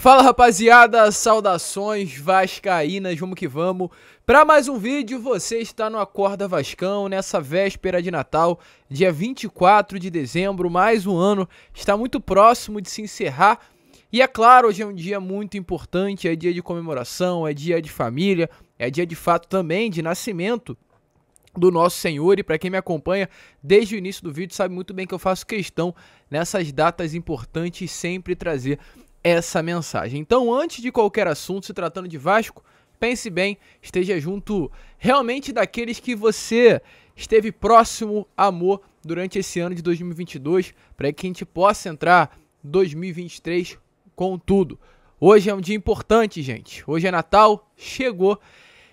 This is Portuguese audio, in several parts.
Fala rapaziada, saudações vascaínas, vamos que vamos. Para mais um vídeo, você está no Acorda Vascão, nessa véspera de Natal, dia 24 de dezembro, mais um ano, está muito próximo de se encerrar. E é claro, hoje é um dia muito importante, é dia de comemoração, é dia de família, é dia de fato também de nascimento do nosso Senhor e para quem me acompanha desde o início do vídeo sabe muito bem que eu faço questão nessas datas importantes sempre trazer essa mensagem. Então, antes de qualquer assunto, se tratando de Vasco, pense bem, esteja junto realmente daqueles que você esteve próximo, amor, durante esse ano de 2022, para que a gente possa entrar 2023 com tudo. Hoje é um dia importante, gente. Hoje é Natal, chegou.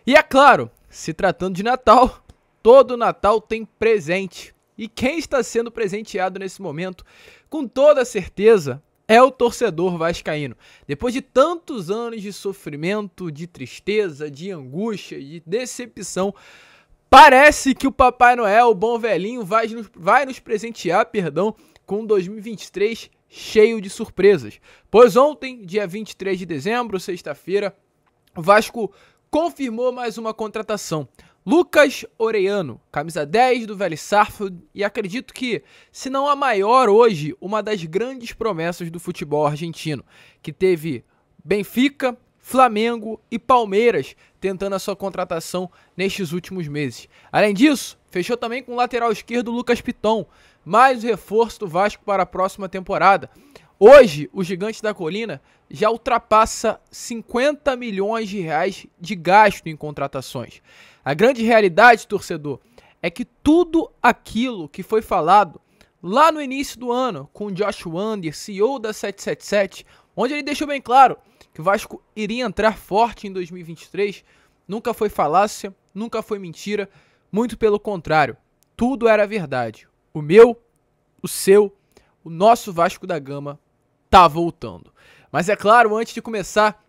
E é claro, se tratando de Natal, todo Natal tem presente. E quem está sendo presenteado nesse momento, com toda certeza, é o torcedor vascaíno. Depois de tantos anos de sofrimento, de tristeza, de angústia, de decepção, parece que o Papai Noel, o bom velhinho, vai nos, vai nos presentear, perdão, com 2023 cheio de surpresas. Pois ontem, dia 23 de dezembro, sexta-feira, o Vasco confirmou mais uma contratação. Lucas Oreiano, camisa 10 do Velho Sarfield, e acredito que, se não a maior hoje, uma das grandes promessas do futebol argentino, que teve Benfica, Flamengo e Palmeiras tentando a sua contratação nestes últimos meses. Além disso, fechou também com o lateral esquerdo Lucas Piton, mais o reforço do Vasco para a próxima temporada. Hoje, o Gigante da Colina já ultrapassa 50 milhões de reais de gasto em contratações. A grande realidade, torcedor, é que tudo aquilo que foi falado lá no início do ano com o Josh Wander, CEO da 777, onde ele deixou bem claro que o Vasco iria entrar forte em 2023, nunca foi falácia, nunca foi mentira, muito pelo contrário, tudo era verdade. O meu, o seu, o nosso Vasco da Gama tá voltando. Mas é claro, antes de começar,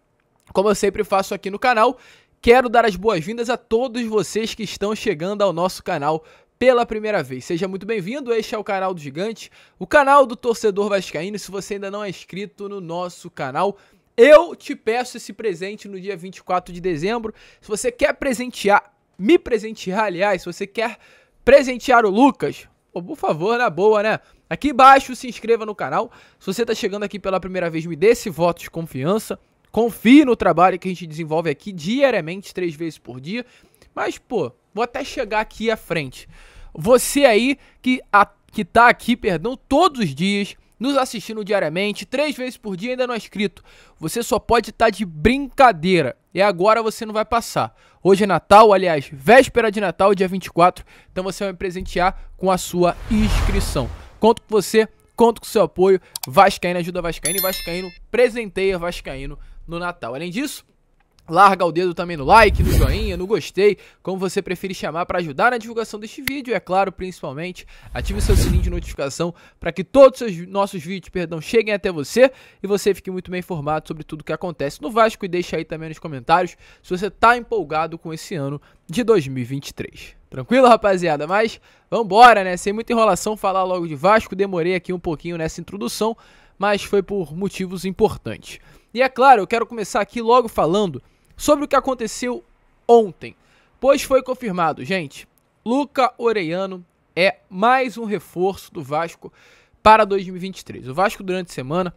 como eu sempre faço aqui no canal, quero dar as boas-vindas a todos vocês que estão chegando ao nosso canal pela primeira vez. Seja muito bem-vindo, este é o canal do Gigante, o canal do torcedor vascaíno. Se você ainda não é inscrito no nosso canal, eu te peço esse presente no dia 24 de dezembro. Se você quer presentear, me presentear, aliás, se você quer presentear o Lucas, por favor, na boa, né? Aqui embaixo, se inscreva no canal. Se você está chegando aqui pela primeira vez, me dê esse voto de confiança. Confie no trabalho que a gente desenvolve aqui diariamente, três vezes por dia. Mas, pô, vou até chegar aqui à frente. Você aí que, a, que tá aqui, perdão, todos os dias, nos assistindo diariamente, três vezes por dia ainda não é inscrito. Você só pode estar tá de brincadeira. E agora você não vai passar. Hoje é Natal, aliás, véspera de Natal, dia 24. Então você vai me presentear com a sua inscrição. Conto com você, conto com seu apoio. Vascaíno ajuda Vascaíno e Vascaíno presenteia Vascaíno no Natal. Além disso, Larga o dedo também no like, no joinha, no gostei, como você preferir chamar para ajudar na divulgação deste vídeo. E, é claro, principalmente, ative o seu sininho de notificação para que todos os nossos vídeos, perdão, cheguem até você e você fique muito bem informado sobre tudo que acontece no Vasco e deixe aí também nos comentários se você está empolgado com esse ano de 2023. Tranquilo, rapaziada? Mas vambora, né? Sem muita enrolação, falar logo de Vasco. Demorei aqui um pouquinho nessa introdução, mas foi por motivos importantes. E é claro, eu quero começar aqui logo falando sobre o que aconteceu ontem, pois foi confirmado, gente, Luca Orellano é mais um reforço do Vasco para 2023. O Vasco durante a semana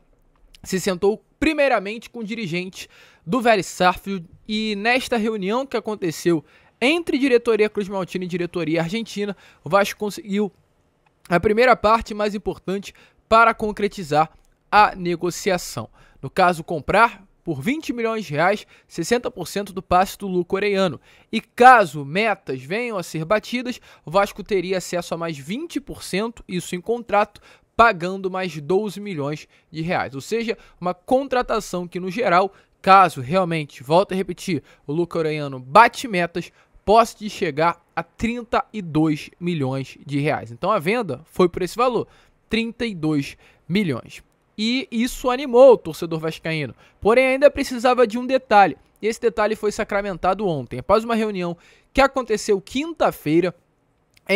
se sentou primeiramente com dirigentes do Vélez Sarsfield e nesta reunião que aconteceu entre diretoria Cruz Maltina e diretoria argentina, o Vasco conseguiu a primeira parte mais importante para concretizar a negociação. No caso, comprar por 20 milhões de reais, 60% do passe do Lu coreano. E caso metas venham a ser batidas, o Vasco teria acesso a mais 20%, isso em contrato, pagando mais 12 milhões de reais. Ou seja, uma contratação que, no geral, caso realmente, volto a repetir, o Lu coreano bate metas, possa chegar a 32 milhões de reais. Então a venda foi por esse valor, 32 milhões e isso animou o torcedor vascaíno. Porém, ainda precisava de um detalhe, e esse detalhe foi sacramentado ontem, após uma reunião que aconteceu quinta-feira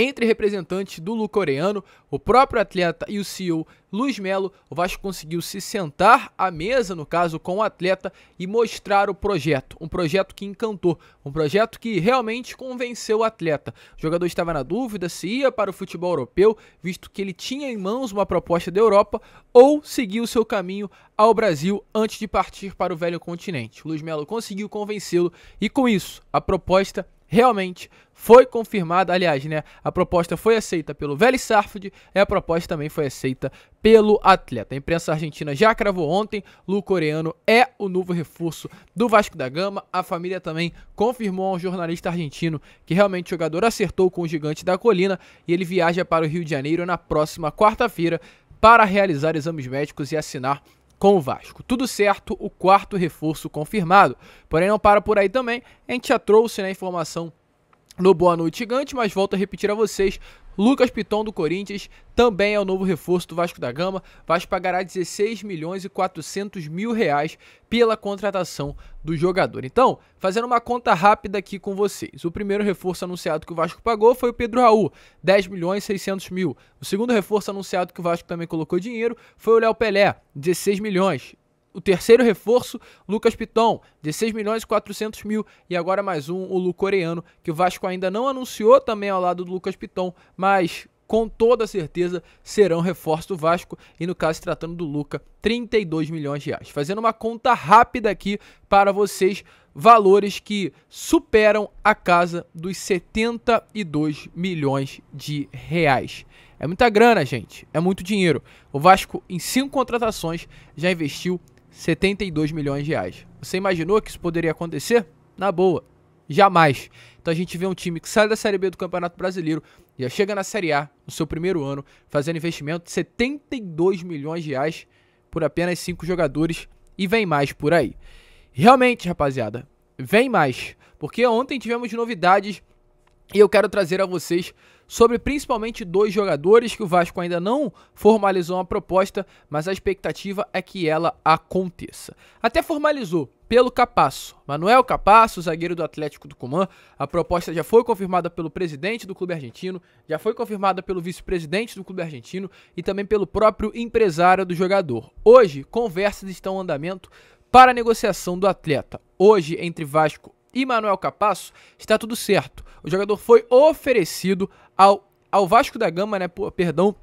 entre representantes do Lu coreano, o próprio atleta e o CEO Luiz Melo, o Vasco conseguiu se sentar à mesa, no caso, com o atleta e mostrar o projeto. Um projeto que encantou, um projeto que realmente convenceu o atleta. O jogador estava na dúvida se ia para o futebol europeu, visto que ele tinha em mãos uma proposta da Europa, ou seguir o seu caminho ao Brasil antes de partir para o velho continente. O Luiz Melo conseguiu convencê-lo e, com isso, a proposta realmente foi confirmada, aliás, né, a proposta foi aceita pelo Vélez Sarfud e a proposta também foi aceita pelo atleta. A imprensa argentina já cravou ontem, Lu Coreano é o novo reforço do Vasco da Gama. A família também confirmou ao jornalista argentino que realmente o jogador acertou com o gigante da colina e ele viaja para o Rio de Janeiro na próxima quarta-feira para realizar exames médicos e assinar com o Vasco. Tudo certo, o quarto reforço confirmado. Porém, não para por aí também. A gente já trouxe a né, informação no Boa Noite Gigante, mas volto a repetir a vocês, Lucas Piton do Corinthians também é o novo reforço do Vasco da Gama. Vasco pagará 16 milhões e 400 mil reais pela contratação do jogador. Então, fazendo uma conta rápida aqui com vocês. O primeiro reforço anunciado que o Vasco pagou foi o Pedro Raul, 10 milhões e 600 mil. O segundo reforço anunciado que o Vasco também colocou dinheiro foi o Léo Pelé, 16 milhões o terceiro reforço, Lucas Piton, 16 milhões e 400 mil. E agora mais um, o Lu-coreano, que o Vasco ainda não anunciou também ao lado do Lucas Piton, mas com toda certeza serão reforço do Vasco e no caso se tratando do Luca, 32 milhões de reais. Fazendo uma conta rápida aqui para vocês, valores que superam a casa dos 72 milhões de reais. É muita grana, gente, é muito dinheiro. O Vasco em cinco contratações já investiu 72 milhões de reais. Você imaginou que isso poderia acontecer? Na boa, jamais. Então a gente vê um time que sai da Série B do Campeonato Brasileiro, já chega na Série A no seu primeiro ano, fazendo investimento de 72 milhões de reais por apenas cinco jogadores e vem mais por aí. Realmente, rapaziada, vem mais, porque ontem tivemos novidades e eu quero trazer a vocês sobre principalmente dois jogadores que o Vasco ainda não formalizou uma proposta, mas a expectativa é que ela aconteça. Até formalizou pelo Capasso. Manuel Capasso, zagueiro do Atlético do Cumã. a proposta já foi confirmada pelo presidente do clube argentino, já foi confirmada pelo vice-presidente do clube argentino e também pelo próprio empresário do jogador. Hoje, conversas estão em andamento para a negociação do atleta. Hoje, entre Vasco e Manuel Capasso, está tudo certo. O jogador foi oferecido ao, ao Vasco da Gama, né, por, perdão,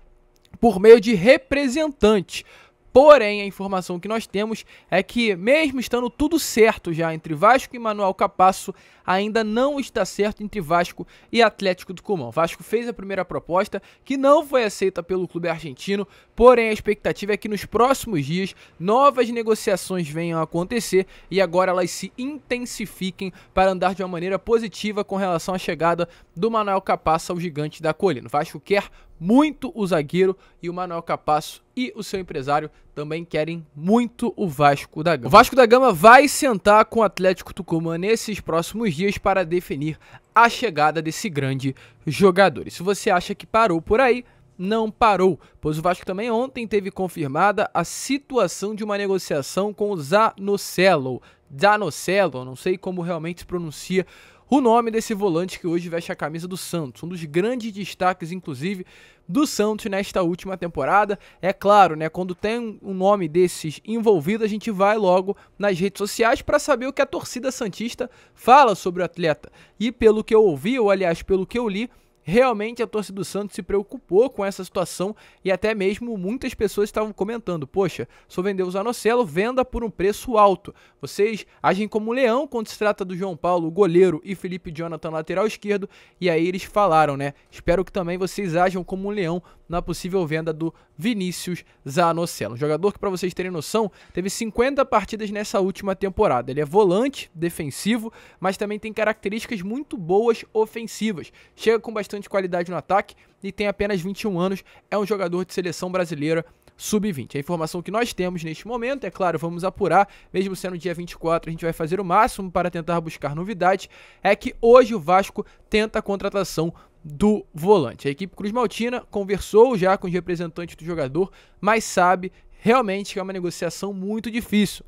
por meio de representante. Porém, a informação que nós temos é que, mesmo estando tudo certo já entre Vasco e Manuel Capasso, ainda não está certo entre Vasco e Atlético do Comão. Vasco fez a primeira proposta, que não foi aceita pelo clube argentino, porém a expectativa é que nos próximos dias novas negociações venham a acontecer e agora elas se intensifiquem para andar de uma maneira positiva com relação à chegada do Manuel Capasso ao gigante da colina. Vasco quer muito o zagueiro e o Manuel Capasso e o seu empresário também querem muito o Vasco da Gama. O Vasco da Gama vai sentar com o Atlético Tucumã nesses próximos dias para definir a chegada desse grande jogador. E se você acha que parou por aí, não parou, pois o Vasco também ontem teve confirmada a situação de uma negociação com o Zanocelo. Zanocelo, não sei como realmente se pronuncia o nome desse volante que hoje veste a camisa do Santos. Um dos grandes destaques, inclusive, do Santos nesta última temporada. É claro, né? Quando tem um nome desses envolvido, a gente vai logo nas redes sociais para saber o que a torcida Santista fala sobre o atleta. E pelo que eu ouvi, ou aliás, pelo que eu li, realmente a torcida do Santos se preocupou com essa situação e até mesmo muitas pessoas estavam comentando: Poxa, só vendeu o Zanocelo, venda por um preço alto. Vocês agem como leão quando se trata do João Paulo, goleiro, e Felipe Jonathan, lateral esquerdo. E aí eles falaram, né? Espero que também vocês ajam como um leão na possível venda do Vinícius Zanocelo. Um jogador que, para vocês terem noção, teve 50 partidas nessa última temporada. Ele é volante, defensivo, mas também tem características muito boas ofensivas. Chega com bastante qualidade no ataque e tem apenas 21 anos. É um jogador de seleção brasileira sub-20. A informação que nós temos neste momento, é claro, vamos apurar, mesmo sendo dia 24, a gente vai fazer o máximo para tentar buscar novidades, é que hoje o Vasco tenta a contratação do volante. A equipe Cruz Maltina conversou já com os representantes do jogador, mas sabe realmente que é uma negociação muito difícil.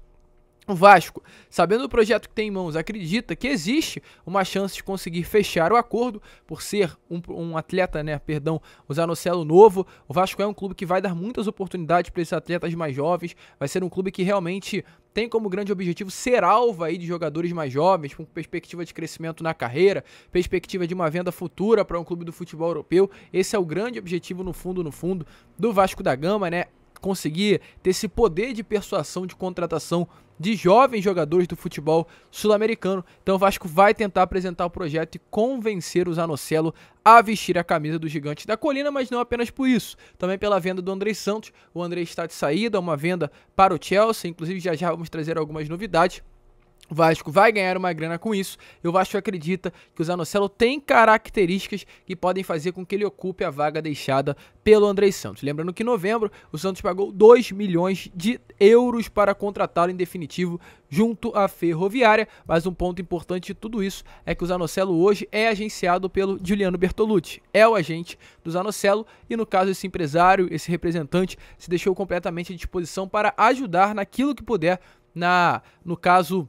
O Vasco, sabendo do projeto que tem em mãos, acredita que existe uma chance de conseguir fechar o acordo por ser um, um atleta, né? Perdão, o Zanocelo novo. O Vasco é um clube que vai dar muitas oportunidades para esses atletas mais jovens. Vai ser um clube que realmente tem como grande objetivo ser alvo aí de jogadores mais jovens, com perspectiva de crescimento na carreira, perspectiva de uma venda futura para um clube do futebol europeu. Esse é o grande objetivo no fundo, no fundo, do Vasco da Gama, né? conseguir ter esse poder de persuasão de contratação de jovens jogadores do futebol sul-americano. Então o Vasco vai tentar apresentar o projeto e convencer o Zanocelo a vestir a camisa do Gigante da Colina, mas não apenas por isso, também pela venda do André Santos. O André está de saída, uma venda para o Chelsea, inclusive já já vamos trazer algumas novidades. O Vasco vai ganhar uma grana com isso e o Vasco acredita que o Zanocelo tem características que podem fazer com que ele ocupe a vaga deixada pelo André Santos. Lembrando que em novembro o Santos pagou 2 milhões de euros para contratá-lo em definitivo junto à Ferroviária, mas um ponto importante de tudo isso é que o Zanocelo hoje é agenciado pelo Juliano Bertolucci, é o agente do Zanocelo e no caso esse empresário, esse representante se deixou completamente à disposição para ajudar naquilo que puder na, no caso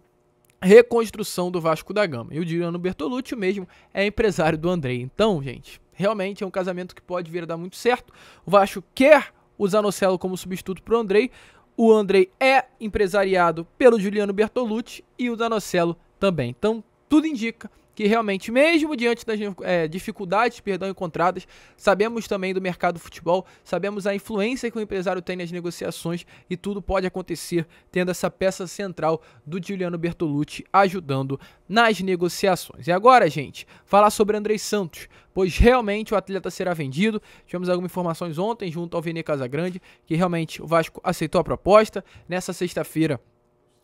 reconstrução do Vasco da Gama. E o Diriano Bertolucci mesmo é empresário do Andrei. Então, gente, realmente é um casamento que pode vir a dar muito certo. O Vasco quer o Zanocelo como substituto para o Andrei. O Andrei é empresariado pelo Juliano Bertolucci e o Zanocelo também. Então, tudo indica que realmente, mesmo diante das é, dificuldades perdão, encontradas, sabemos também do mercado do futebol, sabemos a influência que o empresário tem nas negociações e tudo pode acontecer tendo essa peça central do Juliano Bertolucci ajudando nas negociações. E agora, gente, falar sobre Andrei Santos, pois realmente o atleta será vendido. Tivemos algumas informações ontem junto ao Vene Casagrande, que realmente o Vasco aceitou a proposta. Nessa sexta-feira,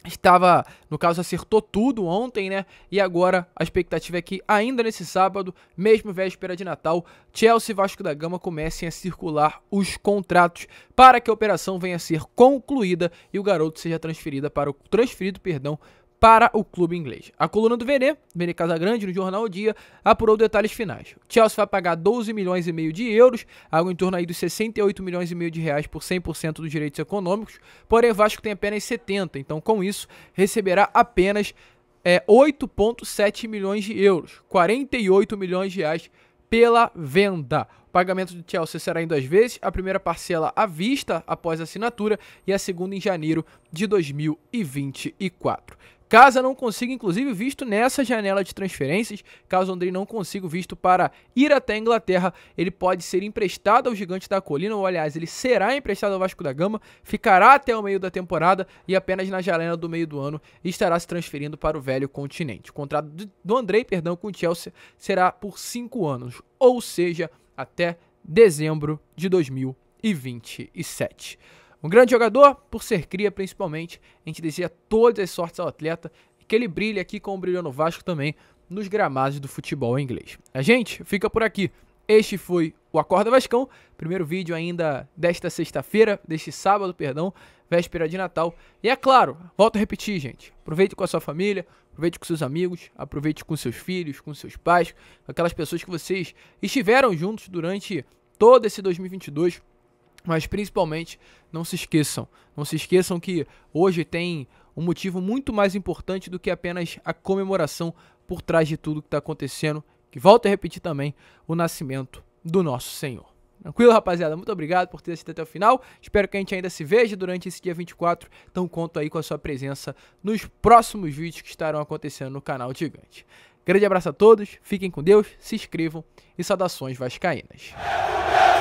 estava, no caso, acertou tudo ontem, né? E agora a expectativa é que ainda nesse sábado, mesmo véspera de Natal, Chelsea e Vasco da Gama comecem a circular os contratos para que a operação venha a ser concluída e o garoto seja transferida para o transferido, perdão, para o clube inglês. A coluna do Vene, Vene Casagrande, no jornal O Dia, apurou detalhes finais. O Chelsea vai pagar 12 milhões e meio de euros, algo em torno aí dos 68 milhões e meio de reais por 100% dos direitos econômicos, porém o Vasco tem apenas 70, então com isso receberá apenas é, 8,7 milhões de euros, 48 milhões de reais pela venda. O pagamento do Chelsea será em duas vezes, a primeira parcela à vista após a assinatura e a segunda em janeiro de 2024. Caso não consiga, inclusive, visto nessa janela de transferências, caso o Andrei não consiga visto para ir até a Inglaterra, ele pode ser emprestado ao Gigante da Colina, ou aliás, ele será emprestado ao Vasco da Gama, ficará até o meio da temporada e apenas na janela do meio do ano estará se transferindo para o velho continente. O contrato do Andrei, perdão, com o Chelsea será por 5 anos, ou seja, até dezembro de 2027. Um grande jogador, por ser cria principalmente, a gente deseja todas as sortes ao atleta e que ele brilhe aqui como brilhou no Vasco também nos gramados do futebol inglês. A gente fica por aqui. Este foi o Acorda Vascão, primeiro vídeo ainda desta sexta-feira, deste sábado, perdão, véspera de Natal. E é claro, volto a repetir, gente, aproveite com a sua família, aproveite com seus amigos, aproveite com seus filhos, com seus pais, com aquelas pessoas que vocês estiveram juntos durante todo esse 2022 mas principalmente, não se esqueçam, não se esqueçam que hoje tem um motivo muito mais importante do que apenas a comemoração por trás de tudo que está acontecendo, que volta a repetir também o nascimento do nosso Senhor. Tranquilo, rapaziada? Muito obrigado por ter assistido até o final. Espero que a gente ainda se veja durante esse dia 24. Então conto aí com a sua presença nos próximos vídeos que estarão acontecendo no canal Gigante. Grande abraço a todos, fiquem com Deus, se inscrevam e saudações vascaínas.